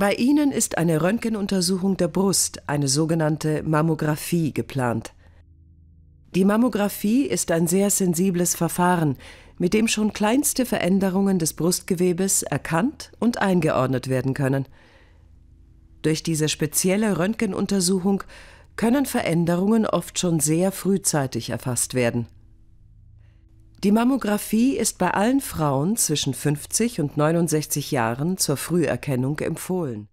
Bei Ihnen ist eine Röntgenuntersuchung der Brust, eine sogenannte Mammographie, geplant. Die Mammographie ist ein sehr sensibles Verfahren, mit dem schon kleinste Veränderungen des Brustgewebes erkannt und eingeordnet werden können. Durch diese spezielle Röntgenuntersuchung können Veränderungen oft schon sehr frühzeitig erfasst werden. Die Mammographie ist bei allen Frauen zwischen 50 und 69 Jahren zur Früherkennung empfohlen